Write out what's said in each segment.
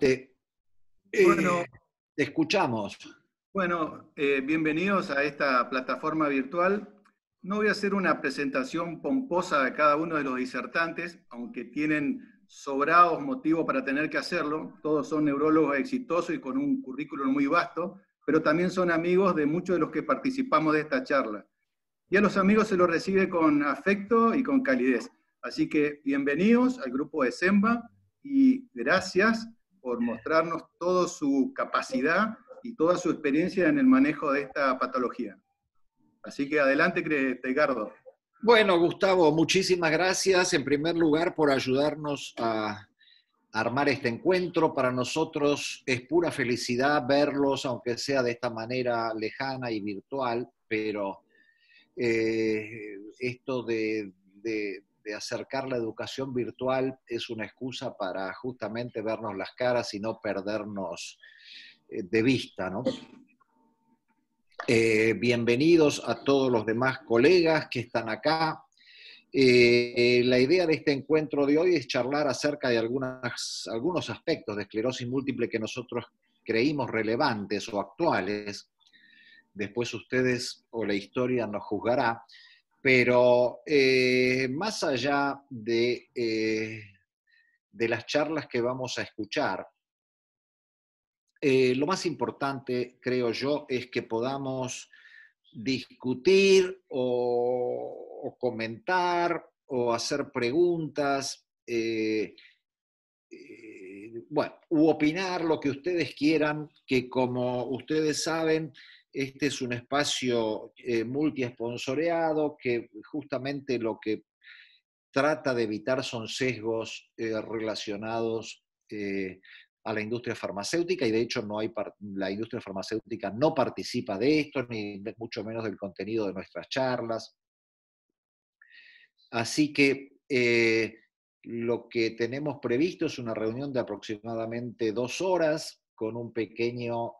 Eh, bueno, te escuchamos. Bueno, eh, bienvenidos a esta plataforma virtual. No voy a hacer una presentación pomposa de cada uno de los disertantes, aunque tienen sobrados motivos para tener que hacerlo. Todos son neurólogos exitosos y con un currículum muy vasto, pero también son amigos de muchos de los que participamos de esta charla. Y a los amigos se los recibe con afecto y con calidez. Así que bienvenidos al grupo de SEMBA y gracias por mostrarnos toda su capacidad y toda su experiencia en el manejo de esta patología. Así que adelante, Ricardo. Bueno, Gustavo, muchísimas gracias en primer lugar por ayudarnos a armar este encuentro. Para nosotros es pura felicidad verlos, aunque sea de esta manera lejana y virtual, pero eh, esto de, de acercar la educación virtual es una excusa para justamente vernos las caras y no perdernos eh, de vista, eh, bienvenidos a todos los demás colegas que están acá. Eh, la idea de este encuentro de hoy es charlar acerca de algunos aspectos de esclerosis múltiple que nosotros creímos relevantes o actuales. Después ustedes o la historia nos juzgará pero eh, más allá de, eh, de, las charlas que vamos a escuchar, eh, lo más importante, creo yo, es que podamos discutir o, o comentar o hacer preguntas, bueno, u opinar lo que ustedes quieran, que como ustedes saben, este es un espacio eh, multiesponsoreado que justamente lo que trata de evitar son sesgos eh, relacionados eh, a la industria farmacéutica y de hecho no hay la industria farmacéutica no participa de esto, ni mucho menos del contenido de nuestras charlas. Así que lo que tenemos previsto es una reunión de aproximadamente dos horas con un pequeño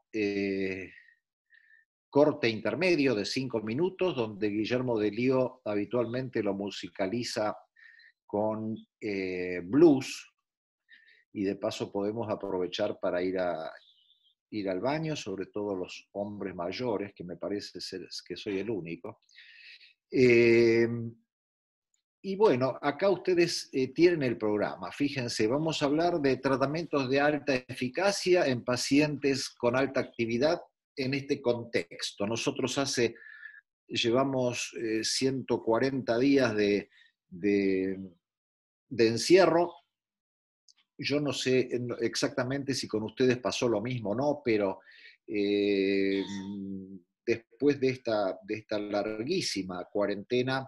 corte intermedio de cinco minutos, donde Guillermo de Lío habitualmente lo musicaliza con eh, blues, y de paso podemos aprovechar para ir, a, ir al baño, sobre todo los hombres mayores, que me parece que soy el único. Em, y bueno, acá ustedes eh, tienen el programa. Fíjense, vamos a hablar de tratamientos de alta eficacia en pacientes con alta actividad en este contexto. Nosotros hace, llevamos 140 eh, días de, encierro. Yo no sé eh, exactamente si con ustedes pasó lo mismo o no, pero eh, después de esta, larguísima cuarentena,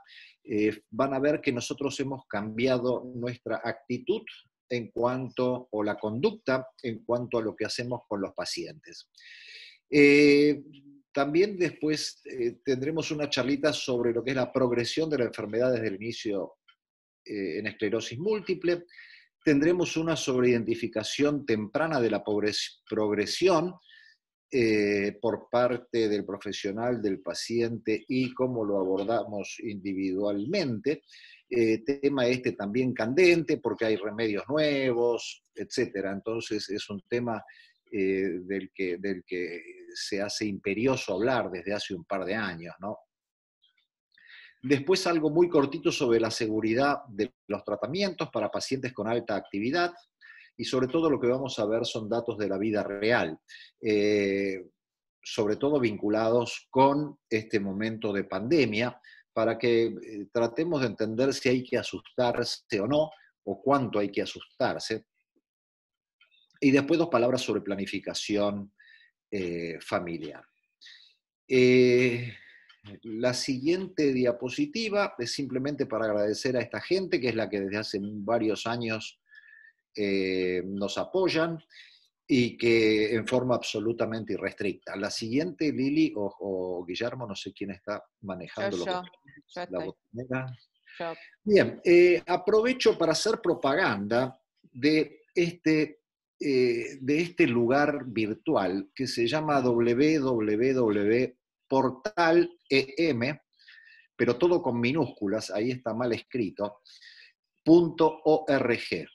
van a ver que nosotros hemos cambiado nuestra actitud en cuanto, o la conducta en cuanto a lo que hacemos con los pacientes. Eh, también después eh, tendremos una charlita sobre lo que es la progresión de la enfermedad desde el inicio eh, en esclerosis múltiple. Tendremos una sobre identificación temprana de la progresión por parte del profesional, del paciente y cómo lo abordamos individualmente. tema este también candente porque hay remedios nuevos, etc. Entonces es un tema del que, del que se hace imperioso hablar desde hace un par de años, Después algo muy cortito sobre la seguridad de los tratamientos para pacientes con alta actividad y sobre todo lo que vamos a ver son datos de la vida real, eh, sobre todo vinculados con este momento de pandemia, para que eh, tratemos de entender si hay que asustarse o no, o cuánto hay que asustarse. Y después dos palabras sobre planificación eh, familiar. Eh, la siguiente diapositiva es simplemente para agradecer a esta gente, que es la que desde hace varios años eh, nos apoyan y que en forma absolutamente irrestricta. La siguiente, Lili o, Guillermo, no sé quién está manejando la Bien, aprovecho para hacer propaganda de este eh, de este lugar virtual que se llama www.portalem, pero todo con minúsculas, ahí está mal escrito, .org.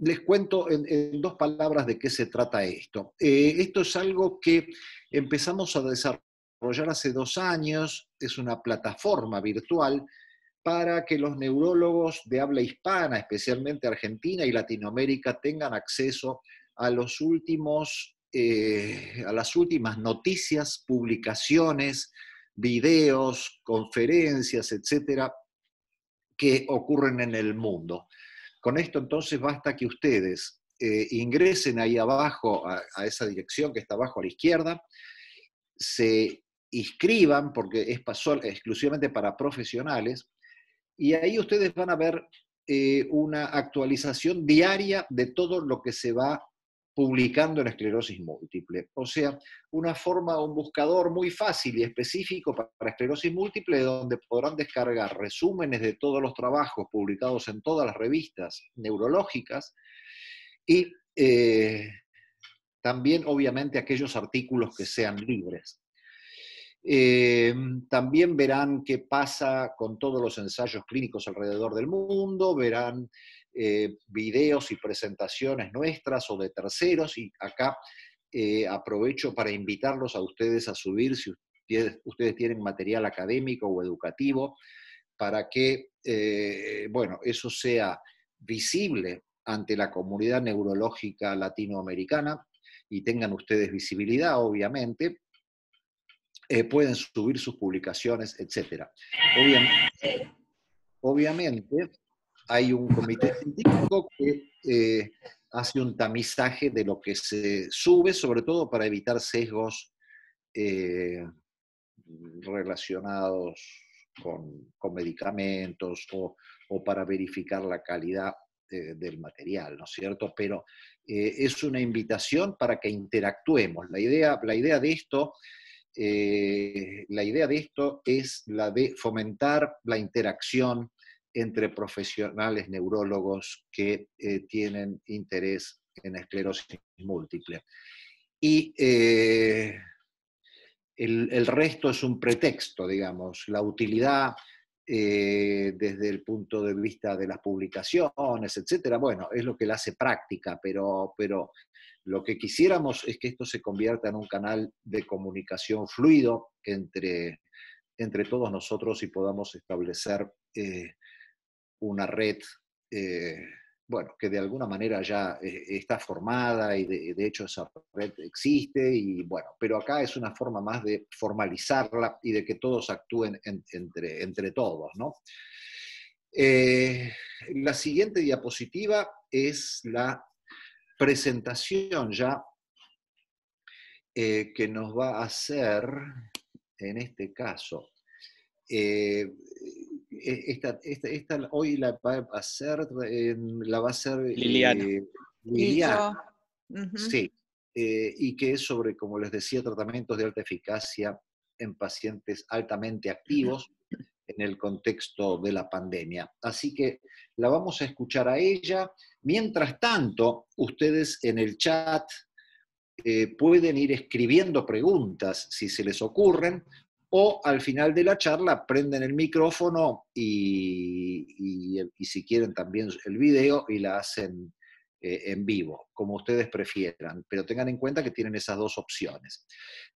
Les cuento en, dos palabras de qué se trata esto. Eh, esto es algo que empezamos a desarrollar hace dos años, es una plataforma virtual para que los neurólogos de habla hispana, especialmente Argentina y Latinoamérica, tengan acceso a, los últimos, eh, a las últimas noticias, publicaciones, videos, conferencias, etcétera, que ocurren en el mundo. Con esto entonces basta que ustedes eh, ingresen ahí abajo, a, esa dirección que está abajo a la izquierda, se inscriban, porque es, exclusivamente para profesionales, y ahí ustedes van a ver eh, una actualización diaria de todo lo que se va publicando en esclerosis múltiple. O sea, una forma, un buscador muy fácil y específico para esclerosis múltiple, donde podrán descargar resúmenes de todos los trabajos publicados en todas las revistas neurológicas y eh, también, obviamente, aquellos artículos que sean libres. Eh, también verán qué pasa con todos los ensayos clínicos alrededor del mundo, verán eh, videos y presentaciones nuestras o de terceros y acá eh, aprovecho para invitarlos a ustedes a subir si ustedes, tienen material académico o educativo para que bueno, eso sea visible ante la comunidad neurológica latinoamericana y tengan ustedes visibilidad, obviamente, eh, pueden subir sus publicaciones, etc. Obviamente, hay un comité científico que eh, hace un tamizaje de lo que se sube, sobre todo para evitar sesgos eh, relacionados con, medicamentos o, para verificar la calidad del material, ¿no es cierto? Pero es una invitación para que interactuemos. La idea, la idea de esto eh, la idea de esto es la de fomentar la interacción entre profesionales neurólogos que eh, tienen interés en esclerosis múltiple. Y eh, el, resto es un pretexto, digamos, la utilidad desde el punto de vista de las publicaciones, etcétera, bueno, es lo que la hace práctica, pero, pero lo que quisiéramos es que esto se convierta en un canal de comunicación fluido entre, entre todos nosotros y podamos establecer eh, una red, eh, bueno, que de alguna manera ya eh, está formada y de, hecho esa red existe y bueno, pero acá es una forma más de formalizarla y de que todos actúen entre, entre todos, ¿no? la siguiente diapositiva es la presentación ya eh, que nos va a hacer, en este caso, eh, eh, esta, hoy la va a hacer, la a Liliana. Sí, y que es sobre, como les decía, tratamientos de alta eficacia en pacientes altamente activos en el contexto de la pandemia. Así que la vamos a escuchar a ella Mientras tanto, ustedes en el chat eh, pueden ir escribiendo preguntas si se les ocurren o al final de la charla prenden el micrófono y, si quieren también el video y la hacen eh, en vivo, como ustedes prefieran, pero tengan en cuenta que tienen esas dos opciones.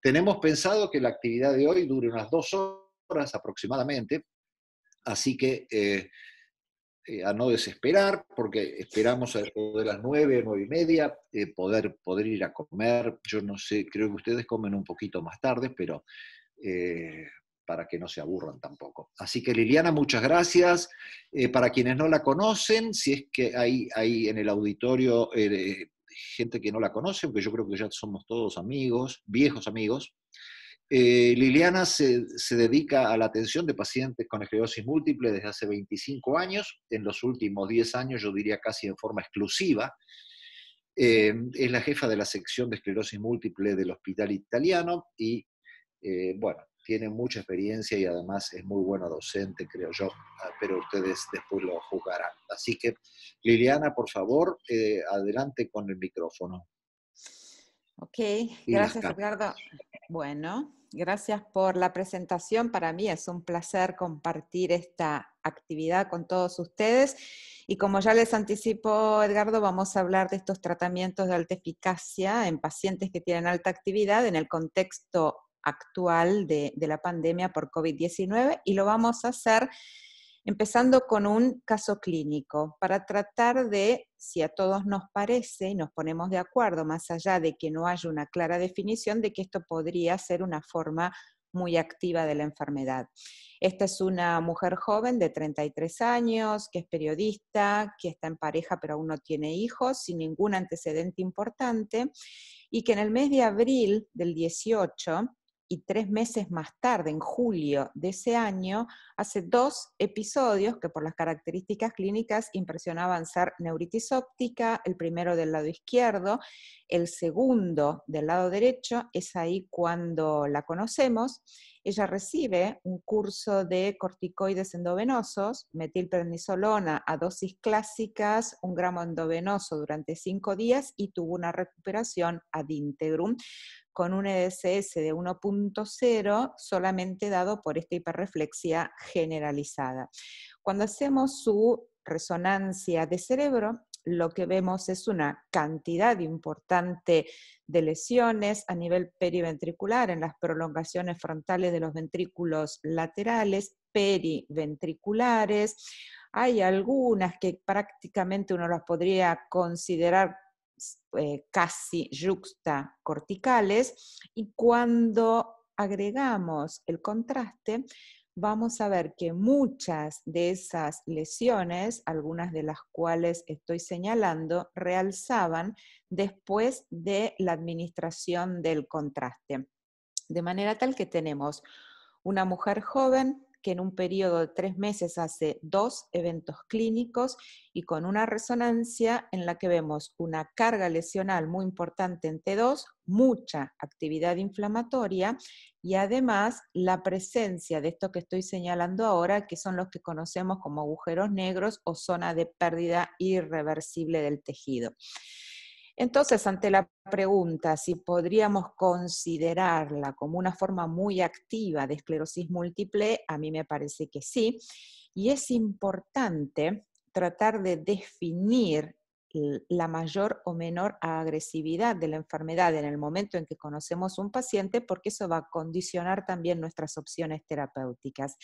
Tenemos pensado que la actividad de hoy dure unas dos horas aproximadamente, así que... Eh, eh, a no desesperar, porque esperamos a de las nueve, nueve y media, eh, poder, poder ir a comer. Yo no sé, creo que ustedes comen un poquito más tarde, pero eh, para que no se aburran tampoco. Así que Liliana, muchas gracias. para quienes no la conocen, si es que hay, hay en el auditorio gente que no la conoce, porque yo creo que ya somos todos amigos, viejos amigos. Eh, Liliana se, dedica a la atención de pacientes con esclerosis múltiple desde hace 25 años, en los últimos 10 años yo diría casi en forma exclusiva. Eh, es la jefa de la sección de esclerosis múltiple del Hospital Italiano y, eh, bueno, tiene mucha experiencia y además es muy buena docente, creo yo, ah, pero ustedes después lo juzgarán. Así que, Liliana, por favor, adelante con el micrófono. Ok, gracias Eduardo Bueno, gracias por la presentación. Para mí es un placer compartir esta actividad con todos ustedes. Y como ya les anticipó Edgardo, vamos a hablar de estos tratamientos de alta eficacia en pacientes que tienen alta actividad en el contexto actual de, la pandemia por COVID-19 y lo vamos a hacer empezando con un caso clínico, para tratar de, si a todos nos parece y nos ponemos de acuerdo, más allá de que no haya una clara definición, de que esto podría ser una forma muy activa de la enfermedad. Esta es una mujer joven de 33 años, que es periodista, que está en pareja pero aún no tiene hijos, sin ningún antecedente importante, y que en el mes de abril del 18 y tres meses más tarde, en julio de ese año, hace dos episodios que por las características clínicas impresionaban ser neuritis óptica, el primero del lado izquierdo, el segundo del lado derecho, es ahí cuando la conocemos ella recibe un curso de corticoides endovenosos, metilprednisolona a dosis clásicas, un gramo endovenoso durante cinco días y tuvo una recuperación ad integrum con un EDSS de 1.0 solamente dado por esta hiperreflexia generalizada. Cuando hacemos su resonancia de cerebro, lo que vemos es una cantidad importante de lesiones a nivel periventricular en las prolongaciones frontales de los ventrículos laterales, periventriculares. Hay algunas que prácticamente uno las podría considerar eh, casi juxtacorticales y cuando agregamos el contraste, vamos a ver que muchas de esas lesiones, algunas de las cuales estoy señalando, realzaban después de la administración del contraste. De manera tal que tenemos una mujer joven que en un periodo de tres meses hace dos eventos clínicos y con una resonancia en la que vemos una carga lesional muy importante en T2, mucha actividad inflamatoria y además la presencia de esto que estoy señalando ahora, que son los que conocemos como agujeros negros o zona de pérdida irreversible del tejido. Entonces, ante la pregunta si podríamos considerarla como una forma muy activa de esclerosis múltiple, a mí me parece que sí. Y es importante tratar de definir la mayor o menor agresividad de la enfermedad en el momento en que conocemos un paciente, porque eso va a condicionar también nuestras opciones terapéuticas.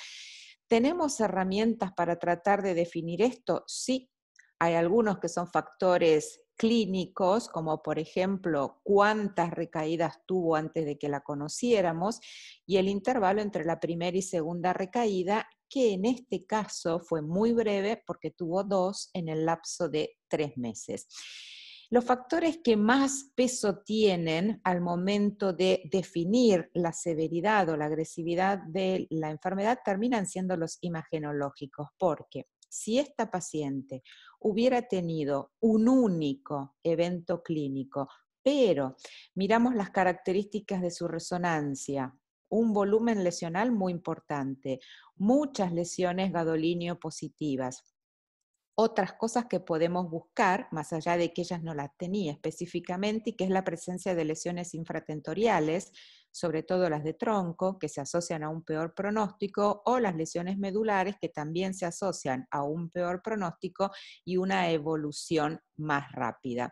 ¿Tenemos herramientas para tratar de definir esto? Sí, hay algunos que son factores clínicos, como por ejemplo cuántas recaídas tuvo antes de que la conociéramos y el intervalo entre la primera y segunda recaída, que en este caso fue muy breve porque tuvo dos en el lapso de tres meses. Los factores que más peso tienen al momento de definir la severidad o la agresividad de la enfermedad terminan siendo los imagenológicos, porque si esta paciente hubiera tenido un único evento clínico, pero miramos las características de su resonancia, un volumen lesional muy importante, muchas lesiones gadolinio positivas, otras cosas que podemos buscar, más allá de que ellas no las tenía específicamente, y que es la presencia de lesiones infratentoriales, sobre todo las de tronco, que se asocian a un peor pronóstico, o las lesiones medulares, que también se asocian a un peor pronóstico y una evolución más rápida.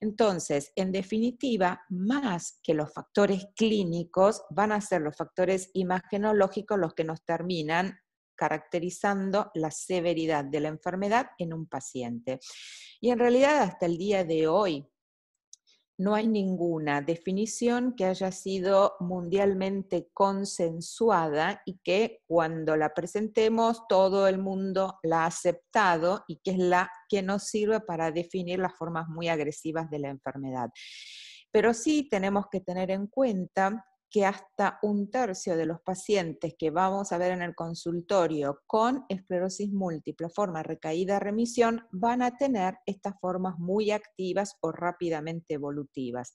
Entonces, en definitiva, más que los factores clínicos, van a ser los factores imagenológicos los que nos terminan caracterizando la severidad de la enfermedad en un paciente. Y en realidad hasta el día de hoy no hay ninguna definición que haya sido mundialmente consensuada y que cuando la presentemos todo el mundo la ha aceptado y que es la que nos sirve para definir las formas muy agresivas de la enfermedad. Pero sí tenemos que tener en cuenta que hasta un tercio de los pacientes que vamos a ver en el consultorio con esclerosis múltiple, forma recaída, remisión, van a tener estas formas muy activas o rápidamente evolutivas.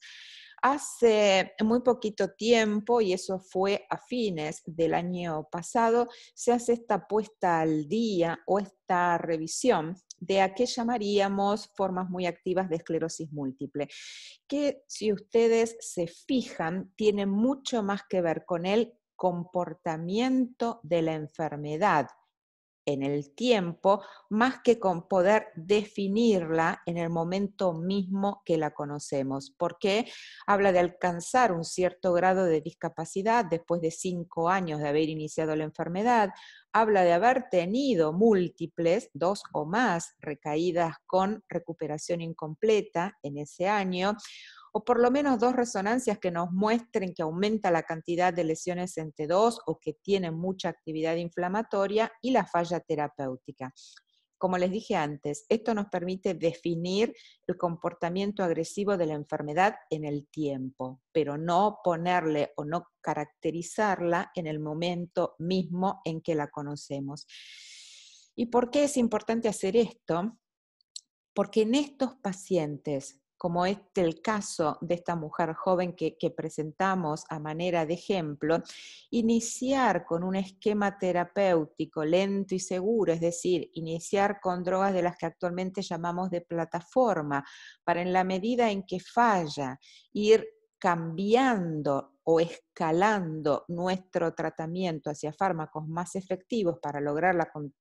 Hace muy poquito tiempo, y eso fue a fines del año pasado, se hace esta puesta al día o esta revisión de a qué llamaríamos formas muy activas de esclerosis múltiple, que si ustedes se fijan, tiene mucho más que ver con el comportamiento de la enfermedad en el tiempo, más que con poder definirla en el momento mismo que la conocemos, porque habla de alcanzar un cierto grado de discapacidad después de cinco años de haber iniciado la enfermedad, habla de haber tenido múltiples, dos o más recaídas con recuperación incompleta en ese año, o por lo menos dos resonancias que nos muestren que aumenta la cantidad de lesiones en T2 o que tiene mucha actividad inflamatoria y la falla terapéutica. Como les dije antes, esto nos permite definir el comportamiento agresivo de la enfermedad en el tiempo, pero no ponerle o no caracterizarla en el momento mismo en que la conocemos. ¿Y por qué es importante hacer esto? Porque en estos pacientes como es este, el caso de esta mujer joven que, que presentamos a manera de ejemplo, iniciar con un esquema terapéutico lento y seguro, es decir, iniciar con drogas de las que actualmente llamamos de plataforma, para en la medida en que falla ir cambiando o escalando nuestro tratamiento hacia fármacos más efectivos para lograr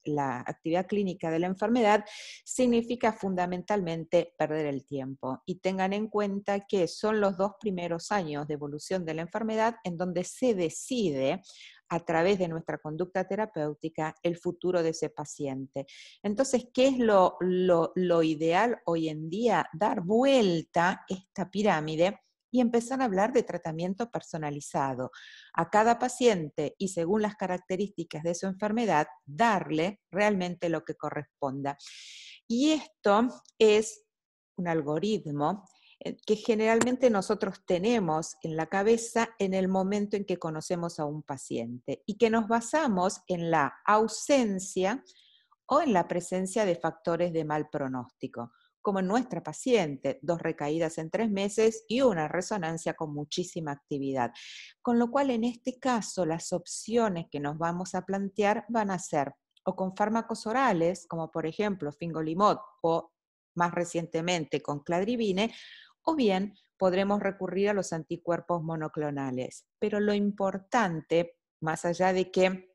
la, actividad clínica de la enfermedad, significa fundamentalmente perder el tiempo. Y tengan en cuenta que son los dos primeros años de evolución de la enfermedad en donde se decide a través de nuestra conducta terapéutica el futuro de ese paciente. Entonces, ¿qué es lo, lo ideal hoy en día? Dar vuelta esta pirámide y empezar a hablar de tratamiento personalizado. A cada paciente y según las características de su enfermedad, darle realmente lo que corresponda. Y esto es un algoritmo eh, que generalmente nosotros tenemos en la cabeza en el momento en que conocemos a un paciente y que nos basamos en la ausencia o en la presencia de factores de mal pronóstico como en nuestra paciente, dos recaídas en tres meses y una resonancia con muchísima actividad. Con lo cual, en este caso, las opciones que nos vamos a plantear van a ser o con fármacos orales, como por ejemplo fingolimod o más recientemente con cladribine, o bien podremos recurrir a los anticuerpos monoclonales. Pero lo importante, más allá de que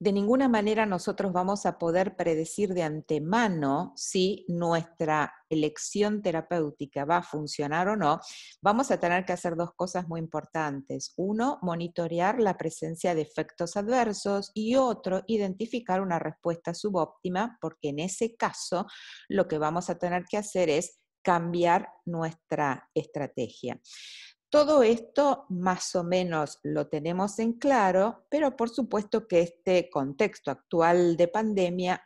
de ninguna manera nosotros vamos a poder predecir de antemano si nuestra elección terapéutica va a funcionar o no, vamos a tener que hacer dos cosas muy importantes. Uno, monitorear la presencia de efectos adversos y otro, identificar una respuesta subóptima, porque en ese caso lo que vamos a tener que hacer es cambiar nuestra estrategia. Todo esto más o menos lo tenemos en claro, pero por supuesto que este contexto actual de pandemia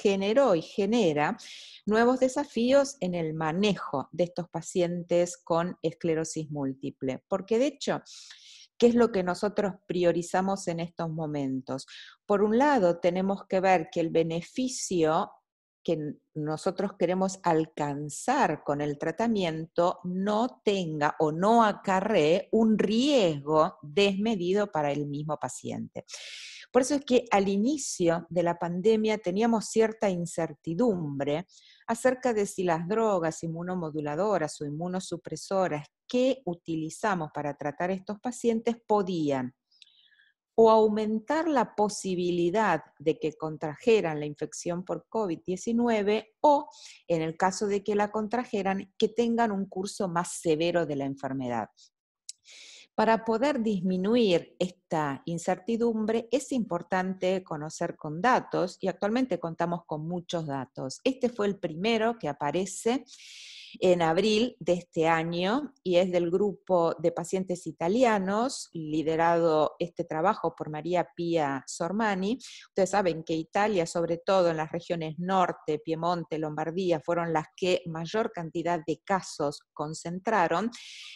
generó y genera nuevos desafíos en el manejo de estos pacientes con esclerosis múltiple, porque de hecho, ¿qué es lo que nosotros priorizamos en estos momentos? Por un lado, tenemos que ver que el beneficio que nosotros queremos alcanzar con el tratamiento no tenga o no acarre un riesgo desmedido para el mismo paciente. Por eso es que al inicio de la pandemia teníamos cierta incertidumbre acerca de si las drogas inmunomoduladoras o inmunosupresoras que utilizamos para tratar a estos pacientes podían o aumentar la posibilidad de que contrajeran la infección por COVID-19 o, en el caso de que la contrajeran, que tengan un curso más severo de la enfermedad. Para poder disminuir esta incertidumbre es importante conocer con datos y actualmente contamos con muchos datos. Este fue el primero que aparece en abril de este año y es del grupo de pacientes italianos, liderado este trabajo por María Pia Sormani. Ustedes saben que Italia, sobre todo en las regiones norte, Piemonte, Lombardía, fueron las que mayor cantidad de casos concentraron.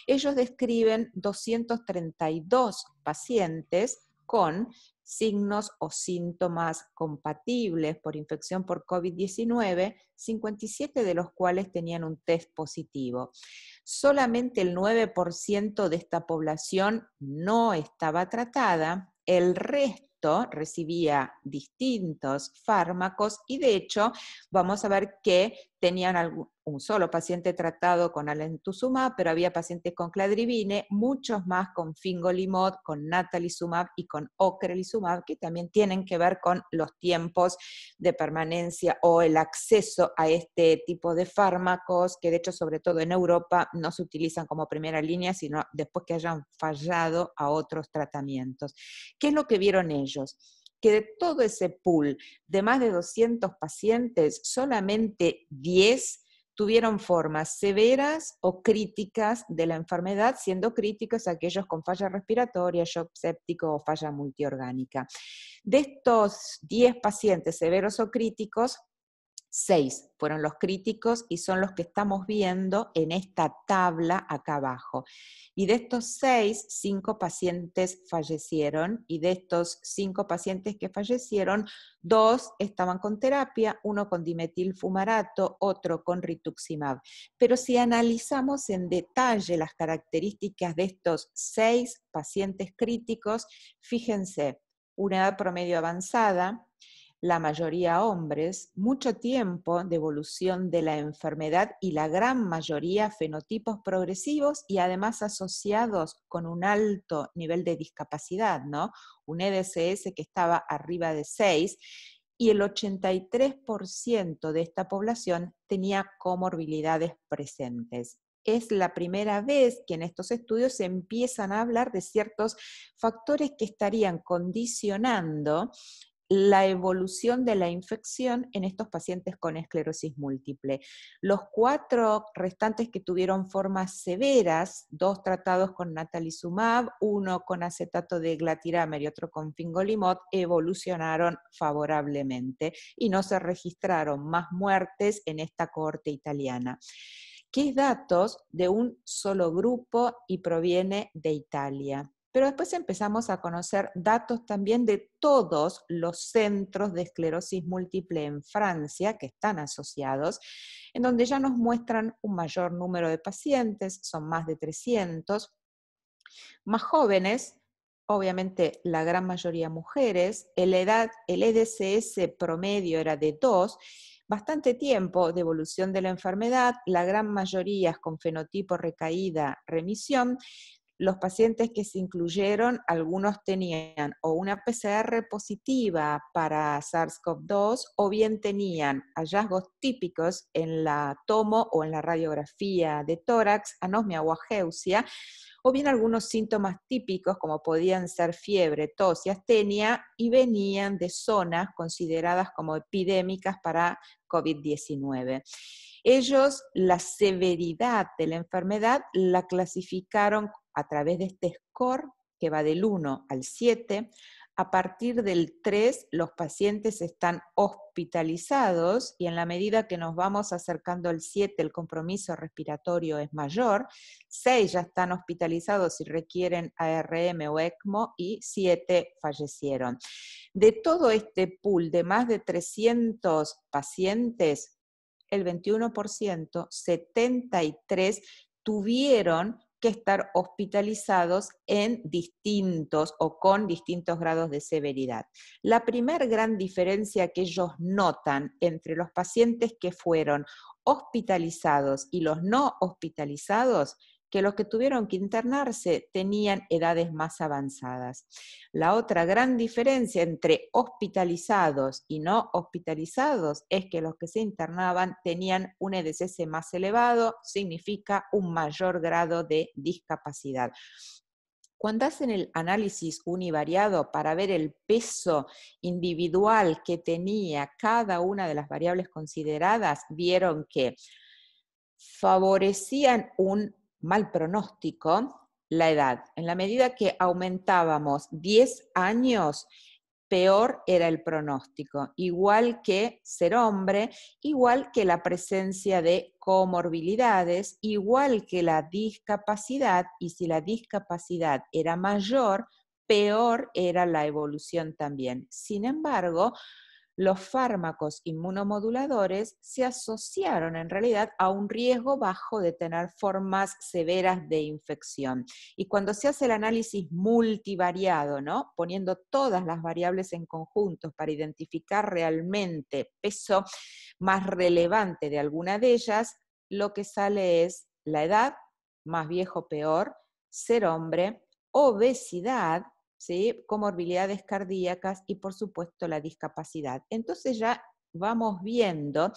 Ellos describen 232 pacientes con signos o síntomas compatibles por infección por COVID-19, 57 de los cuales tenían un test positivo. Solamente el 9% de esta población no estaba tratada, el resto recibía distintos fármacos y de hecho vamos a ver que tenían un solo paciente tratado con alentuzumab, pero había pacientes con cladribine, muchos más con fingolimod, con natalizumab y con ocrelizumab, que también tienen que ver con los tiempos de permanencia o el acceso a este tipo de fármacos, que de hecho sobre todo en Europa no se utilizan como primera línea, sino después que hayan fallado a otros tratamientos. ¿Qué es lo que vieron ellos? que de todo ese pool de más de 200 pacientes, solamente 10 tuvieron formas severas o críticas de la enfermedad, siendo críticos aquellos con falla respiratoria, shock séptico o falla multiorgánica. De estos 10 pacientes severos o críticos, Seis fueron los críticos y son los que estamos viendo en esta tabla acá abajo. Y de estos seis, cinco pacientes fallecieron y de estos cinco pacientes que fallecieron, dos estaban con terapia, uno con dimetilfumarato, otro con rituximab. Pero si analizamos en detalle las características de estos seis pacientes críticos, fíjense, una edad promedio avanzada, la mayoría hombres, mucho tiempo de evolución de la enfermedad y la gran mayoría fenotipos progresivos y además asociados con un alto nivel de discapacidad, ¿no? Un EDCS que estaba arriba de 6 y el 83% de esta población tenía comorbilidades presentes es la primera vez que en estos estudios se empiezan a hablar de ciertos factores que estarían condicionando la evolución de la infección en estos pacientes con esclerosis múltiple. Los cuatro restantes que tuvieron formas severas, dos tratados con natalizumab, uno con acetato de glatiramer y otro con fingolimod, evolucionaron favorablemente y no se registraron más muertes en esta cohorte italiana ¿Qué es datos de un solo grupo y proviene de Italia pero después empezamos a conocer datos también de todos los centros de esclerosis múltiple en Francia que están asociados, en donde ya nos muestran un mayor número de pacientes, son más de 300, más jóvenes, obviamente la gran mayoría mujeres, el, edad, EDCS e promedio era de 2, bastante tiempo de evolución de la enfermedad, la gran mayoría con fenotipo recaída, remisión, los pacientes que se incluyeron, algunos tenían o una PCR positiva para SARS-CoV-2 o bien tenían hallazgos típicos en la tomo o en la radiografía de tórax, anosmia o ageusia, o bien algunos síntomas típicos como podían ser fiebre, tos y astenia, y venían de zonas consideradas como epidémicas para COVID-19. Ellos la severidad de la enfermedad la clasificaron a través de este score que va del 1 al 7. A partir del 3 los pacientes están hospitalizados y en la medida que nos vamos acercando al 7 el compromiso respiratorio es mayor. 6 ya están hospitalizados y requieren ARM o ECMO y 7 fallecieron. De todo este pool de más de 300 pacientes, el 21%, 73 tuvieron que estar hospitalizados en distintos o con distintos grados de severidad. La primer gran diferencia que ellos notan entre los pacientes que fueron hospitalizados y los no hospitalizados que los que tuvieron que internarse tenían edades más avanzadas. La otra gran diferencia entre hospitalizados y no hospitalizados es que los que se internaban tenían un EDSS más elevado, significa un mayor grado de discapacidad. Cuando hacen el análisis univariado para ver el peso individual que tenía cada una de las variables consideradas, vieron que favorecían un mal pronóstico la edad. En la medida que aumentábamos 10 años, peor era el pronóstico, igual que ser hombre, igual que la presencia de comorbilidades, igual que la discapacidad, y si la discapacidad era mayor, peor era la evolución también. Sin embargo, los fármacos inmunomoduladores se asociaron en realidad a un riesgo bajo de tener formas severas de infección. Y cuando se hace el análisis multivariado, ¿no? poniendo todas las variables en conjunto para identificar realmente peso más relevante de alguna de ellas, lo que sale es la edad, más viejo peor, ser hombre, obesidad, ¿sí? comorbilidades cardíacas y por supuesto la discapacidad. Entonces ya vamos viendo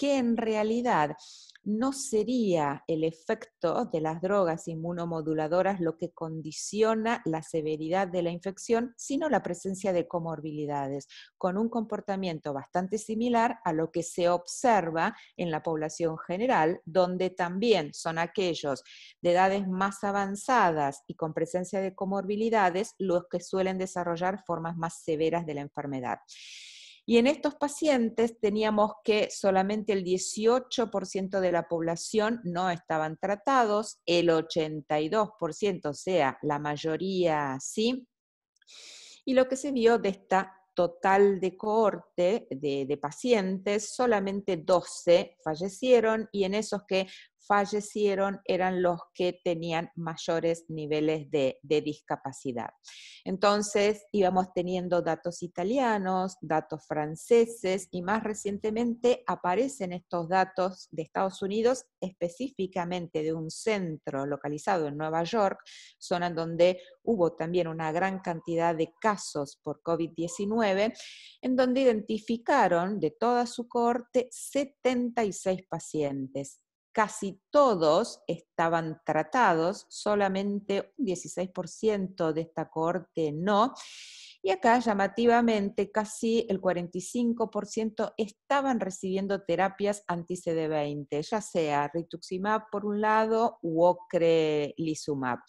que en realidad no sería el efecto de las drogas inmunomoduladoras lo que condiciona la severidad de la infección, sino la presencia de comorbilidades, con un comportamiento bastante similar a lo que se observa en la población general, donde también son aquellos de edades más avanzadas y con presencia de comorbilidades los que suelen desarrollar formas más severas de la enfermedad. Y en estos pacientes teníamos que solamente el 18% de la población no estaban tratados, el 82%, o sea, la mayoría sí. Y lo que se vio de esta total de cohorte de, de, pacientes, solamente 12 fallecieron y en esos que fallecieron eran los que tenían mayores niveles de, discapacidad. Entonces íbamos teniendo datos italianos, datos franceses y más recientemente aparecen estos datos de Estados Unidos, específicamente de un centro localizado en Nueva York, zona donde hubo también una gran cantidad de casos por COVID-19, en donde identificaron de toda su corte 76 pacientes casi todos estaban tratados, solamente un 16% de esta cohorte no. Y acá, llamativamente, casi el 45% estaban recibiendo terapias anti-CD20, ya sea rituximab por un lado u ocrelizumab.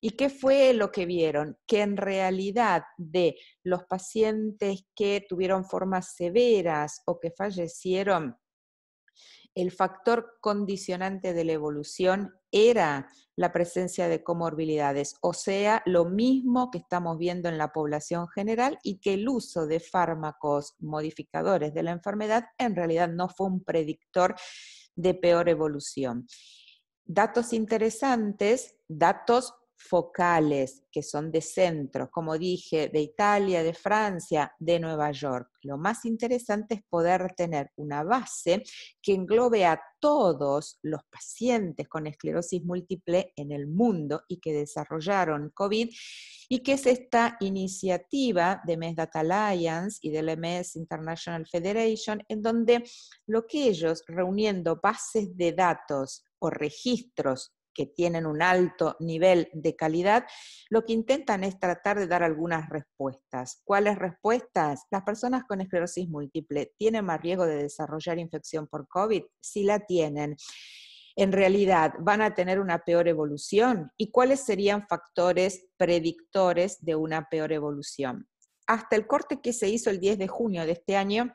¿Y qué fue lo que vieron? Que en realidad de los pacientes que tuvieron formas severas o que fallecieron el factor condicionante de la evolución era la presencia de comorbilidades, o sea, lo mismo que estamos viendo en la población general y que el uso de fármacos modificadores de la enfermedad en realidad no fue un predictor de peor evolución. Datos interesantes, datos focales, que son de centros, como dije, de Italia, de Francia, de Nueva York. Lo más interesante es poder tener una base que englobe a todos los pacientes con esclerosis múltiple en el mundo y que desarrollaron COVID, y que es esta iniciativa de MES Data Alliance y de la MS International Federation, en donde lo que ellos, reuniendo bases de datos o registros que tienen un alto nivel de calidad, lo que intentan es tratar de dar algunas respuestas. ¿Cuáles respuestas? Las personas con esclerosis múltiple tienen más riesgo de desarrollar infección por COVID si la tienen en realidad van a tener una peor evolución y cuáles serían factores predictores de una peor evolución. Hasta el corte que se hizo el 10 de junio de este año,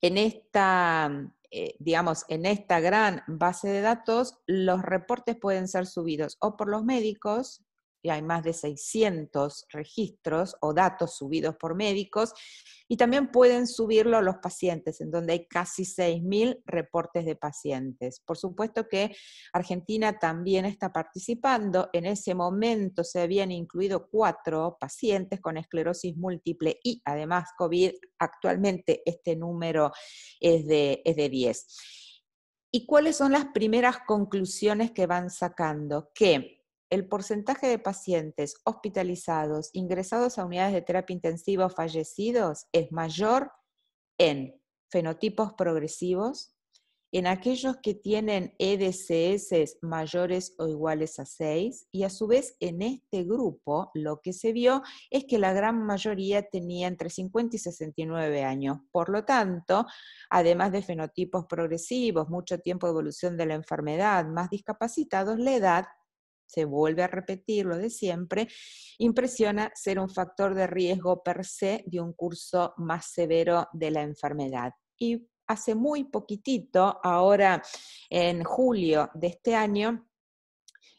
en esta eh, digamos, en esta gran base de datos, los reportes pueden ser subidos o por los médicos y hay más de 600 registros o datos subidos por médicos, y también pueden subirlo los pacientes, en donde hay casi 6.000 reportes de pacientes. Por supuesto que Argentina también está participando. En ese momento se habían incluido cuatro pacientes con esclerosis múltiple y además COVID. Actualmente este número es de, 10. ¿Y cuáles son las primeras conclusiones que van sacando? Que el porcentaje de pacientes hospitalizados, ingresados a unidades de terapia intensiva o fallecidos es mayor en fenotipos progresivos, en aquellos que tienen EDCS mayores o iguales a 6 y a su vez en este grupo lo que se vio es que la gran mayoría tenía entre 50 y 69 años. Por lo tanto, además de fenotipos progresivos, mucho tiempo de evolución de la enfermedad, más discapacitados, la edad se vuelve a repetir lo de siempre, impresiona ser un factor de riesgo per se de un curso más severo de la enfermedad. Y hace muy poquitito, ahora en julio de este año,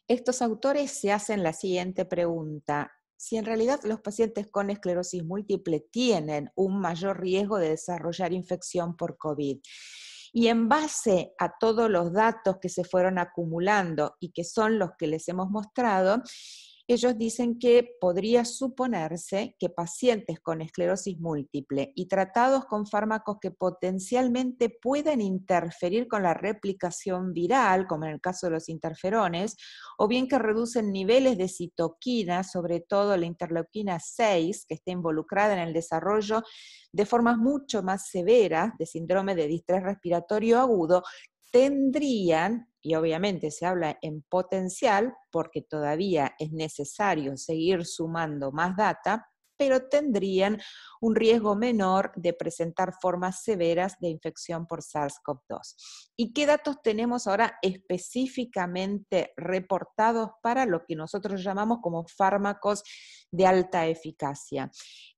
estos autores se hacen la siguiente pregunta. Si en realidad los pacientes con esclerosis múltiple tienen un mayor riesgo de desarrollar infección por COVID. Y en base a todos los datos que se fueron acumulando y que son los que les hemos mostrado, ellos dicen que podría suponerse que pacientes con esclerosis múltiple y tratados con fármacos que potencialmente puedan interferir con la replicación viral, como en el caso de los interferones, o bien que reducen niveles de citoquina, sobre todo la interleuquina 6, que está involucrada en el desarrollo de formas mucho más severas de síndrome de distrés respiratorio agudo, tendrían y obviamente se habla en potencial porque todavía es necesario seguir sumando más data, pero tendrían un riesgo menor de presentar formas severas de infección por SARS-CoV-2. ¿Y qué datos tenemos ahora específicamente reportados para lo que nosotros llamamos como fármacos de alta eficacia?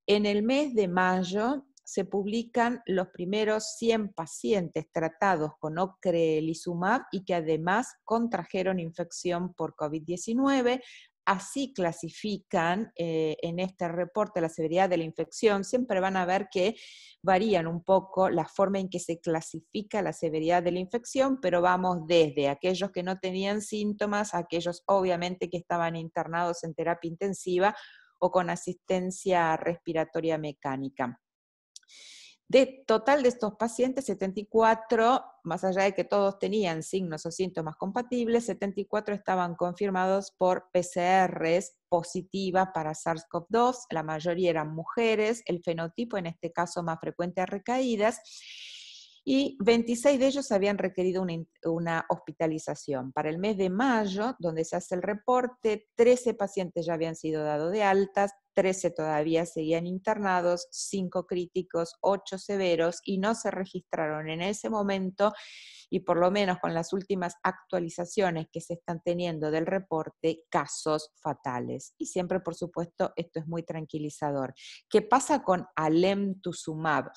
En el mes de mayo se publican los primeros 100 pacientes tratados con ocrelizumab y que además contrajeron infección por COVID-19. Así clasifican eh, en este reporte la severidad de la infección. Siempre van a ver que varían un poco la forma en que se clasifica la severidad de la infección, pero vamos desde aquellos que no tenían síntomas, aquellos obviamente que estaban internados en terapia intensiva o con asistencia respiratoria mecánica. De total de estos pacientes, 74, más allá de que todos tenían signos o síntomas compatibles, 74 estaban confirmados por PCRs positivas para SARS-CoV-2, la mayoría eran mujeres, el fenotipo en este caso más frecuente a recaídas y 26 de ellos habían requerido una, una, hospitalización. Para el mes de mayo, donde se hace el reporte, 13 pacientes ya habían sido dados de altas, 13 todavía seguían internados, 5 críticos, 8 severos y no se registraron en ese momento y por lo menos con las últimas actualizaciones que se están teniendo del reporte, casos fatales. Y siempre, por supuesto, esto es muy tranquilizador. ¿Qué pasa con Alemtuzumab?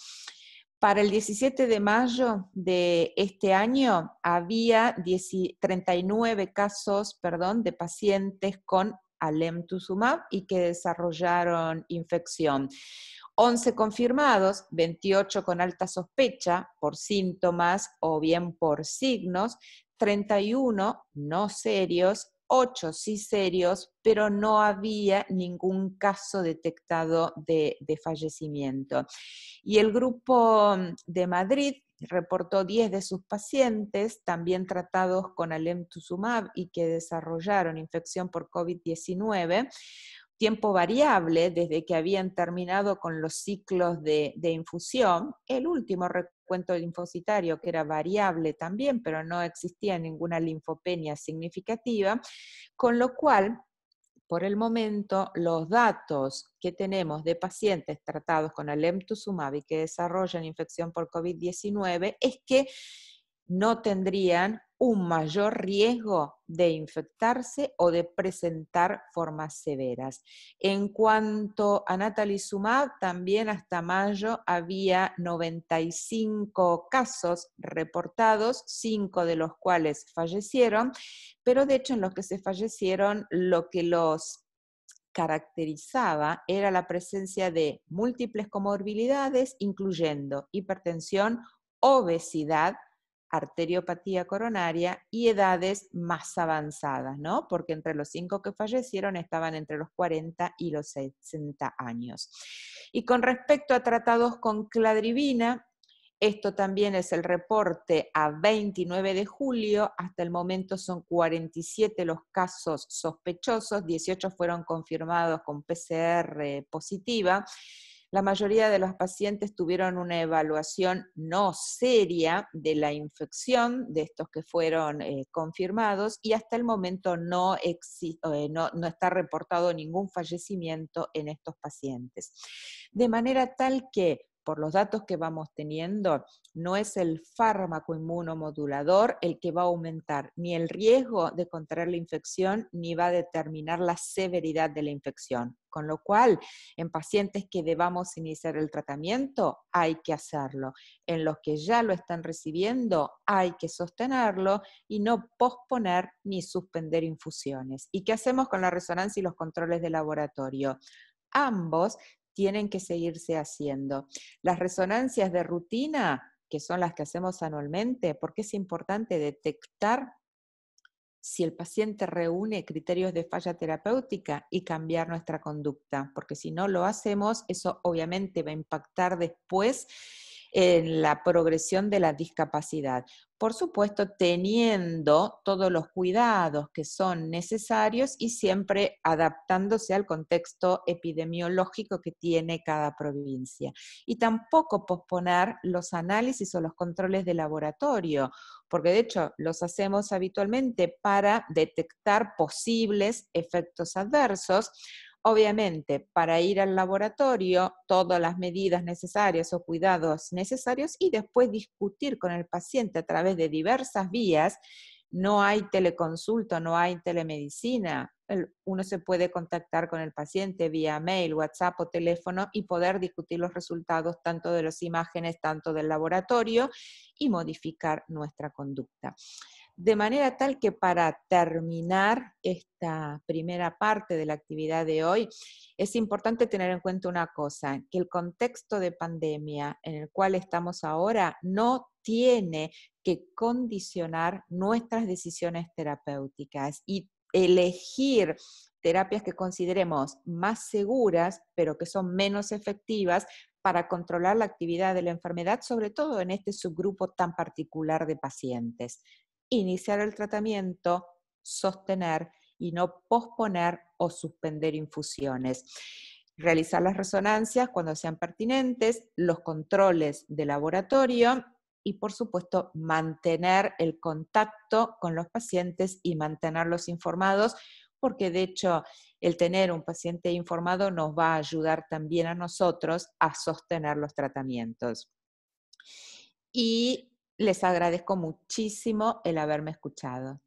Para el 17 de mayo de este año había 39 casos perdón, de pacientes con alemtuzumab y que desarrollaron infección. 11 confirmados, 28 con alta sospecha por síntomas o bien por signos, 31 no serios, 8 sí serios, pero no había ningún caso detectado de, de, fallecimiento. Y el grupo de Madrid reportó 10 de sus pacientes, también tratados con alemtuzumab y que desarrollaron infección por COVID-19, tiempo variable desde que habían terminado con los ciclos de, de, infusión. El último recuento linfocitario, que era variable también, pero no existía ninguna linfopenia significativa, con lo cual por el momento, los datos que tenemos de pacientes tratados con alemtuzumab y que desarrollan infección por COVID-19 es que no tendrían un mayor riesgo de infectarse o de presentar formas severas. En cuanto a natalizumab, también hasta mayo había 95 casos reportados, 5 de los cuales fallecieron, pero de hecho en los que se fallecieron lo que los caracterizaba era la presencia de múltiples comorbilidades, incluyendo hipertensión, obesidad, arteriopatía coronaria y edades más avanzadas, ¿no? Porque entre los cinco que fallecieron estaban entre los 40 y los 60 años. Y con respecto a tratados con cladribina, esto también es el reporte a 29 de julio. Hasta el momento son 47 los casos sospechosos, 18 fueron confirmados con PCR positiva la mayoría de los pacientes tuvieron una evaluación no seria de la infección, de estos que fueron eh, confirmados, y hasta el momento eh, no está reportado ningún fallecimiento en estos pacientes. De manera tal que por los datos que vamos teniendo, no es el fármaco inmunomodulador el que va a aumentar ni el riesgo de contraer la infección ni va a determinar la severidad de la infección. Con lo cual, en pacientes que debamos iniciar el tratamiento, hay que hacerlo. En los que ya lo están recibiendo, hay que sostenerlo y no posponer ni suspender infusiones. ¿Y qué hacemos con la resonancia y los controles de laboratorio? ambos tienen que seguirse haciendo. Las resonancias de rutina, que son las que hacemos anualmente, porque es importante detectar si el paciente reúne criterios de falla terapéutica y cambiar nuestra conducta, porque si no lo hacemos, eso obviamente va a impactar después en la progresión de la discapacidad por supuesto teniendo todos los cuidados que son necesarios y siempre adaptándose al contexto epidemiológico que tiene cada provincia. Y tampoco posponer los análisis o los controles de laboratorio, porque de hecho los hacemos habitualmente para detectar posibles efectos adversos Obviamente, para ir al laboratorio, todas las medidas necesarias o cuidados necesarios y después discutir con el paciente a través de diversas vías. No hay teleconsulta, no hay telemedicina. Uno se puede contactar con el paciente vía mail, WhatsApp o teléfono y poder discutir los resultados tanto de las imágenes, tanto del laboratorio y modificar nuestra conducta de manera tal que para terminar esta primera parte de la actividad de hoy, es importante tener en cuenta una cosa, que el contexto de pandemia en el cual estamos ahora no tiene que condicionar nuestras decisiones terapéuticas y elegir terapias que consideremos más seguras, pero que son menos efectivas para controlar la actividad de la enfermedad, sobre todo en este subgrupo tan particular de pacientes iniciar el tratamiento, sostener y no posponer o suspender infusiones. Realizar las resonancias cuando sean pertinentes, los controles de laboratorio y por supuesto mantener el contacto con los pacientes y mantenerlos informados, porque de hecho el tener un paciente informado nos va a ayudar también a nosotros a sostener los tratamientos. Y les agradezco muchísimo el haberme escuchado.